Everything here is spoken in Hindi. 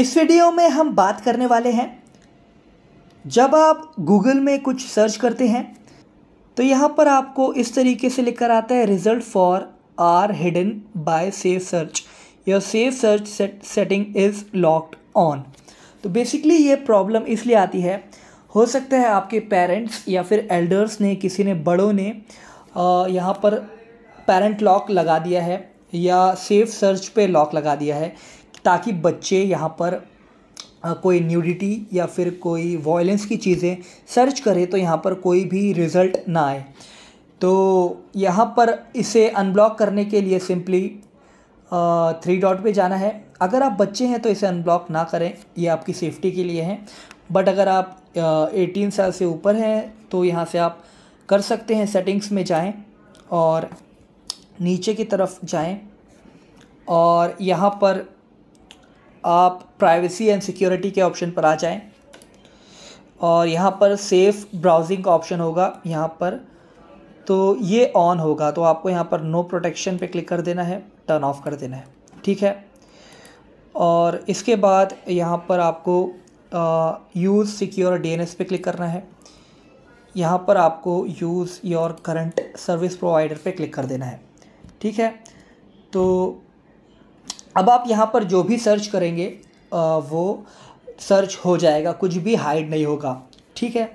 इस वीडियो में हम बात करने वाले हैं जब आप गूगल में कुछ सर्च करते हैं तो यहाँ पर आपको इस तरीके से कर आता है result for are hidden by safe search your safe search setting is locked on तो बेसिकली ये प्रॉब्लम इसलिए आती है हो सकता है आपके पेरेंट्स या फिर एल्डर्स ने किसी ने बड़ों ने यहाँ पर पेरेंट लॉक लगा दिया है या सेफ सर्च पे लॉक लगा दिया है ताकि बच्चे यहाँ पर कोई न्यूडिटी या फिर कोई वॉयलेंस की चीज़ें सर्च करें तो यहाँ पर कोई भी रिज़ल्ट ना आए तो यहाँ पर इसे अनब्लॉक करने के लिए सिंपली थ्री डॉट पे जाना है अगर आप बच्चे हैं तो इसे अनब्लॉक ना करें ये आपकी सेफ्टी के लिए है बट अगर आप एटीन साल से ऊपर हैं तो यहाँ से आप कर सकते हैं सेटिंग्स में जाएं और नीचे की तरफ जाएं और यहाँ पर आप प्राइवेसी एंड सिक्योरिटी के ऑप्शन पर आ जाएं और यहाँ पर सेफ़ ब्राउजिंग का ऑप्शन होगा यहाँ पर तो ये ऑन होगा तो आपको यहाँ पर नो प्रोटेक्शन पे क्लिक कर देना है टर्न ऑफ कर देना है ठीक है और इसके बाद यहाँ पर आपको यूज़ सिक्योर डी पे क्लिक करना है यहाँ पर आपको use your current service provider पे क्लिक कर देना है ठीक है तो अब आप यहाँ पर जो भी सर्च करेंगे वो सर्च हो जाएगा कुछ भी हाइड नहीं होगा ठीक है